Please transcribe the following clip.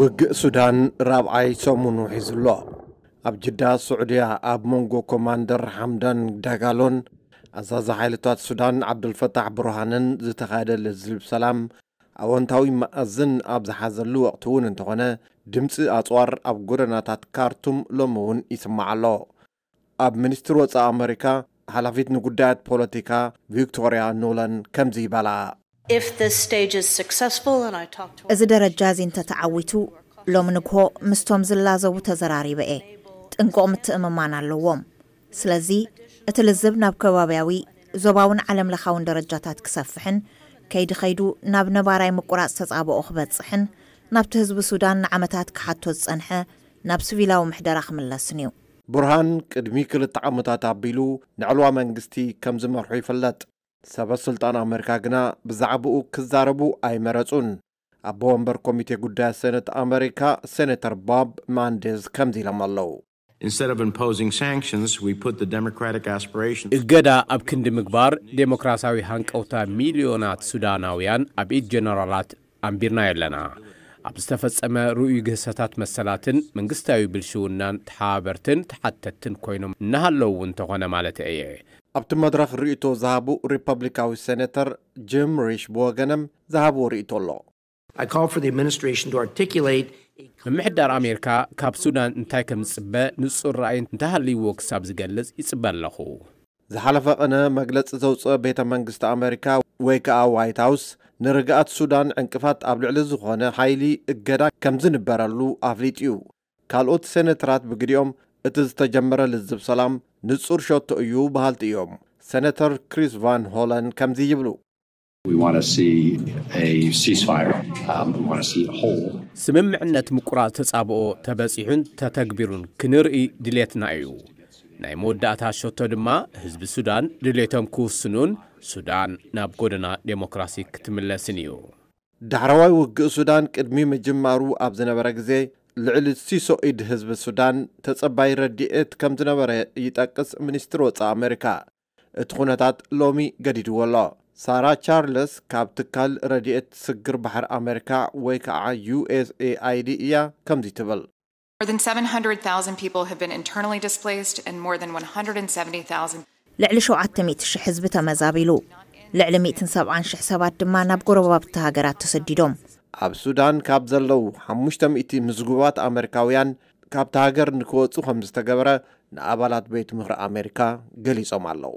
ውግእ ሱዳን ራብዓይ ሰሙኑ ሒዙሎ ኣብ ጅዳ ስዑድያ ኣብ መንጎ ኮማንደር ሓምዳን ዳጋሎን ኣዛዛ ሓይልታት ሱዳን ዓብዱልፈታሕ ብርሃንን ዝተኻየደ ልዝልብ ሰላም ኣወንታዊ መኣዝን ኣብ ዝሓዘሉ ወቅቲ እውን እንተኾነ ድምፂ ኣፅዋር ኣብ ጎደናታት ካርቱም ሎሚ እውን ይስማዕ ኣሎ ኣብ ሚኒስትር ወፃኢ ኣሜሪካ ሓላፊት ንጉዳያት ፖለቲካ ቪክቶርያ ኖለን ከምዚ ይበላ እዚ ደረጃ እዚ እንተተዓዊቱ ሎም ንግሆ ምስቶም ዝላዘቡ ተዘራሪበ እየ ጥንቁቕ ምትእምማን ኣለዎም ስለዚ እቲ ልዝብ ናብ ከባብያዊ ዞባውን ዓለም ለኻውን ደረጃታት ክሰፍሕን ከይዲ ኸይዱ ናብ ነባራይ ምቁራፅ ተጻብኦ ክበጽሕን ናብቲ ህዝቢ ሱዳን ንዓመታት ክሓቶ ዝጸንሐ ናብ ስቪላዊ ምሕደራ ክምለስን እዩ ቡርሃን ቅድሚ ክልተ ዓመታት ኣቢሉ ንዕልዋ መንግስቲ ከም ዝመርሑ ይፍለጥ ሰበስልጣን ስልጣን ኣሜሪካ ግና ብዛዕባኡ ክዛረቡ ኣይመረፁን ኣቦ ወንበር ኮሚቴ ጉዳያት ሰነት ኣሜሪካ ሴነተር ቦብ ማንደዝ ከምዚ ኢሎም ኣለዉ እገዳ ኣብ ክንዲ ምግባር ዴሞክራሲያዊ ሃንቀውታ ሚልዮናት ሱዳናውያን ኣብ ኢድ ጀነራላት ኣንቢርና ኣለና ኣብ ዝተፈጸመ ርኡይ ግህሰታት መሰላትን መንግስታዊ ብልሽውናን ተሓባበርትን ተሓተትን ኮይኖም እናሃለው እውን ተኾነ ማለት እየ ኣብቲ መድረኽ ርእቶ ዝሃቡ ሪፐብሊካዊ ሰነተር ጅም ሪሽ ብወገነም ዝሃብዎ ርእቶ ኣሎ ምምሕዳር ኣሜሪካ ካብ ሱዳን እንታይ ከም ዝጽበ ንጹር ረእይን እንተሃልይዎ ክሳብ ዝገልጽ ይጽበ ኣለኹ ዝሓለፈ ቕነ መግለጺ ዘውፅኦ ቤተ መንግስቲ ኣሜሪካ ወይ ከዓ ዋይት ሃውስ ንርግኣት ሱዳን ዕንቅፋት ኣብ ልዕሊ ዝኾነ ሓይሊ እገዳ ከም ዝንበረሉ ኣፍሊጥ እዩ ካልኦት ሰነተራት ብግዲኦም እቲ ዝተጀመረ ልዝብ ሰላም ንጹር ሸቶ እዩ ባሃልቲ እዮም ሰነተር ክሪስ ቫን ሆለን ከምዚ ይብሉ um, ስምምዕነት ምቁራጽ ተጻብኦ ተበጺሑን ተተግቢሩን ክንርኢ ድሌትና እዩ ናይ መወዳእታ ሸቶ ድማ ህዝቢ ሱዳን ድሌቶም ክውስኑን ሱዳን ናብ ጎደና ዴሞክራሲ ክትምለስን እዩ ዳሕረዋይ ውግእ ሱዳን ቅድሚ ምጅማሩ ኣብ ዝነበረ ግዜ ልዕሊ ሲሶ ኢድ ህዝቢ ሱዳን ተጸባይ ረዲኤት ከም ዝነበረ ይጠቅስ ሚኒስትር ወፃ ኣሜሪካ እቲ ኩነታት ሎሚ ገዲድዎ ኣሎ ሳራ ቻርለስ ካብ ትካል ረድኤት ስግር ባሕሪ ኣሜሪካ ወይ ከዓ ዩኤስኤኣይዲ እያ ከምዚ ትብል More than 700,000 people have been internally displaced and more than 170,000 ልዕሊ 700 ሽሕ ህዝቢ ተመዛቢሉ ልዕሊ 170 ሽሕ ሰባት ድማ ናብ ጎረባብቲ ሃገራት ተሰዲዶም ኣብ ሱዳን ካብ ዘለው 500 ምዝጉባት ኣሜሪካውያን ካብቲ ሃገር ንክወፁ ከም ዝተገበረ ንኣባላት ቤት ምኽሪ ኣሜሪካ ገሊፆም ኣለዉ